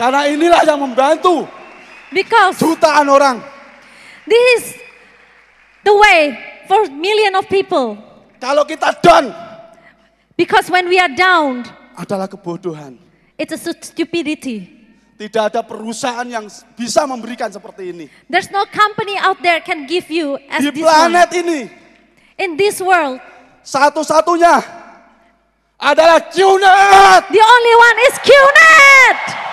Karena inilah yang membantu Because jutaan orang. This is the way for million of people. Kalau kita down. Because when we are down. Adalah kebodohan. It's a stupidity. Tidak ada perusahaan yang bisa memberikan seperti ini. There's no company out there can give you as Di this planet one. ini. In this world. Satu-satunya adalah QNET. The only one is QNET.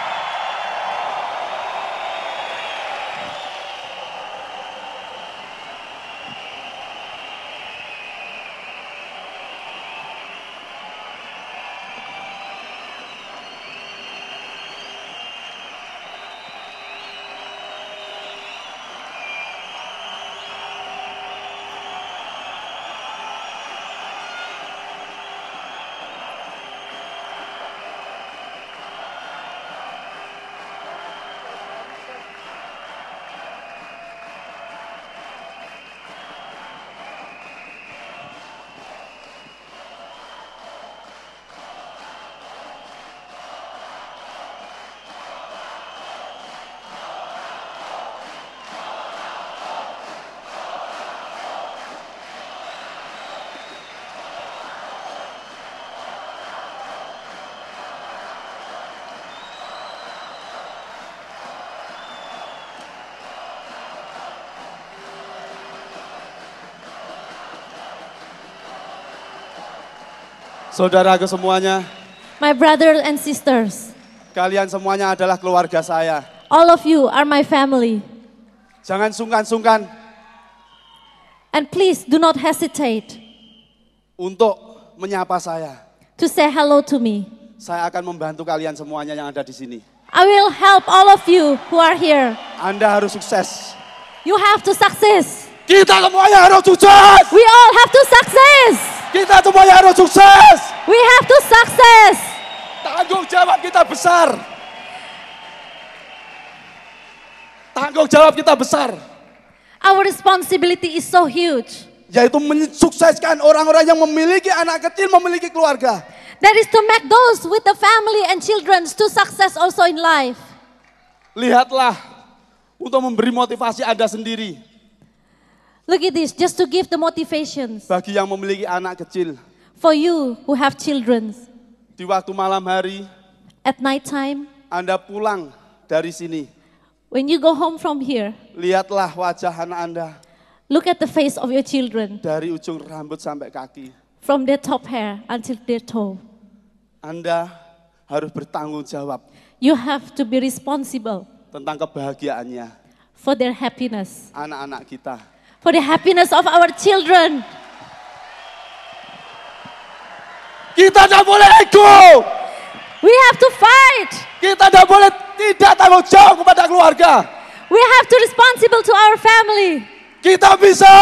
ke semuanya. My brother and sisters. Kalian semuanya adalah keluarga saya. All of you are my family. Jangan sungkan-sungkan. And please do not hesitate. Untuk menyapa saya. To say hello to me. Saya akan membantu kalian semuanya yang ada di sini. I will help all of you who are here. Anda harus sukses. You have to success. Kita semuanya harus sukses. We all have to success. Kita semuanya harus sukses. We have to success. Tanggung jawab kita besar. Tanggung jawab kita besar. Our responsibility is so huge. Yaitu mensukseskan orang-orang yang memiliki anak kecil, memiliki keluarga. That is to make those with the family and children to success also in life. Lihatlah untuk memberi motivasi Anda sendiri. Look at this, just to give the motivations. Bagi yang memiliki anak kecil. For you who have children. Di waktu malam hari. At night time. Anda pulang dari sini. When you go home from here. Lihatlah wajah anak Anda. Look at the face of your children. Dari ujung rambut sampai kaki. From their top hair until their toe. Anda harus bertanggung jawab. You have to be responsible. Tentang kebahagiaannya. For their happiness. Anak-anak kita for the happiness of our children. Kita tidak boleh ego. We have to fight. Kita tidak boleh tidak tanggung jawab kepada keluarga. We have to responsible to our family. Kita bisa.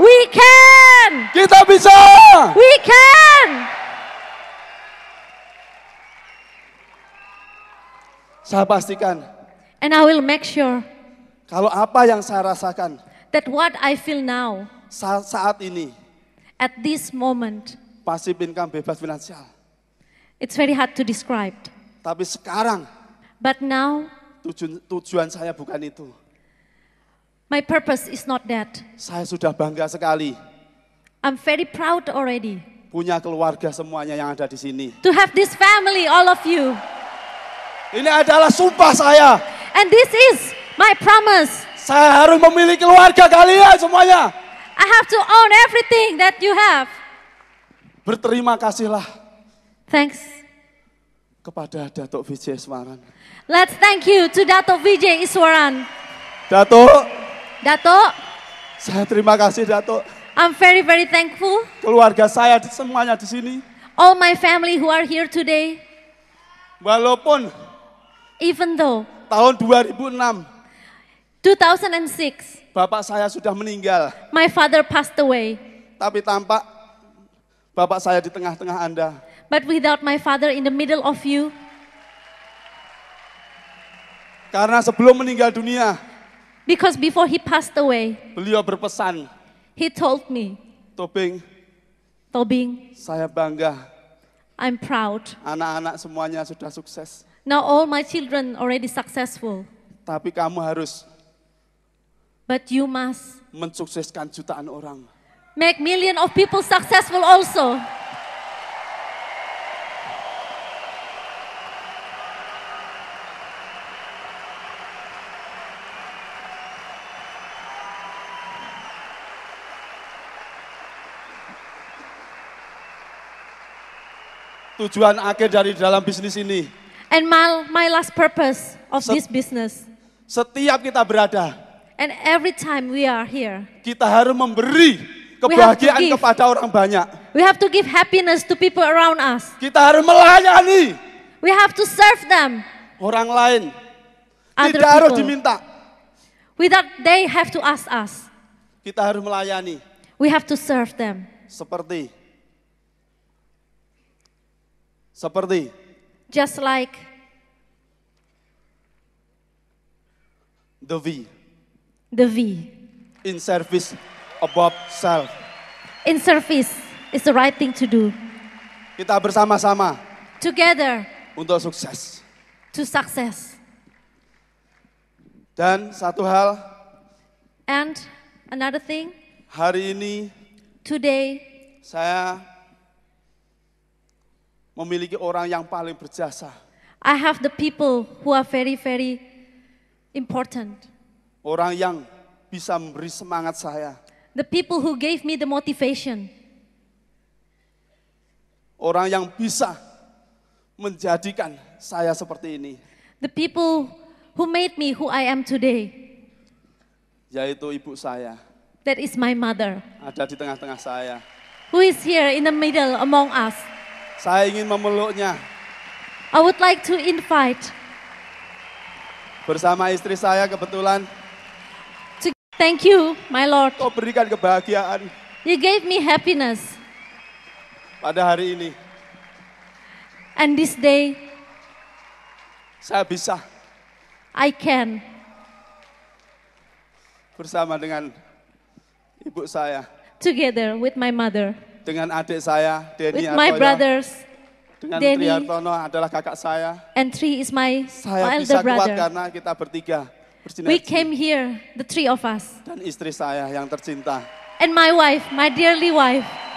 We can. Kita bisa. We can. Saya pastikan. And I will make sure. Kalau apa yang saya rasakan that what I feel now saat, saat ini at this moment pasif income bebas finansial it's very hard to describe tapi sekarang but now tujuan, tujuan saya bukan itu my purpose is not that saya sudah bangga sekali I'm very proud already punya keluarga semuanya yang ada di sini to have this family all of you ini adalah sumpah saya and this is my promise saya harus memiliki keluarga kalian semuanya. I have to own everything that you have. Berterima kasihlah. Thanks. Kepada Datuk Vijay Iswaran. Let's thank you to Datuk Vijay Iswaran. Datuk. Datuk. Saya terima kasih Datuk. I'm very very thankful. Keluarga saya semuanya di sini. All my family who are here today. Walaupun even though tahun 2006 2006. Bapak saya sudah meninggal. My father passed away. Tapi tampak bapak saya di tengah-tengah Anda. But without my father in the middle of you. Karena sebelum meninggal dunia. Because before he passed away. Beliau berpesan. He told me. Tobing. Tobing. Saya bangga. I'm proud. Anak-anak semuanya sudah sukses. Now all my children already successful. Tapi kamu harus But you must mensukseskan jutaan orang. Make million of people successful also. Tujuan akhir dari dalam bisnis ini. And my, my last purpose of Set, this business. Setiap kita berada And every time we are here, kita harus memberi kebahagiaan give, kepada orang banyak. We have to give happiness to people around us. Kita harus melayani. We have to serve them. Orang lain Other tidak people. harus diminta. Without they have to ask us. Kita harus melayani. We have to serve them. Seperti seperti just like the V The V. In service above self. In service is the right thing to do. Kita bersama-sama. Together. Untuk sukses. To success. Dan satu hal. And another thing. Hari ini. Today. Saya memiliki orang yang paling berjasa. I have the people who are very very important. Orang yang bisa memberi semangat saya. The people who gave me the motivation. Orang yang bisa menjadikan saya seperti ini. The people who made me who I am today. Yaitu ibu saya. That is my mother. Ada di tengah-tengah saya. Who is here in the middle among us. Saya ingin memeluknya. I would like to invite. Bersama istri saya kebetulan Thank you, my Lord. Kau berikan kebahagiaan. You gave me happiness. Pada hari ini. And this day. Saya bisa. I can. Bersama dengan ibu saya. Together with my mother. Dengan adik saya, Denny With Atoya. my brothers. Dengan Denny, Triartono adalah kakak saya. And Three is my saya elder brother. Saya bisa kuat karena kita bertiga We came here, the three of us. Dan istri saya yang tercinta. And my wife, my dearly wife.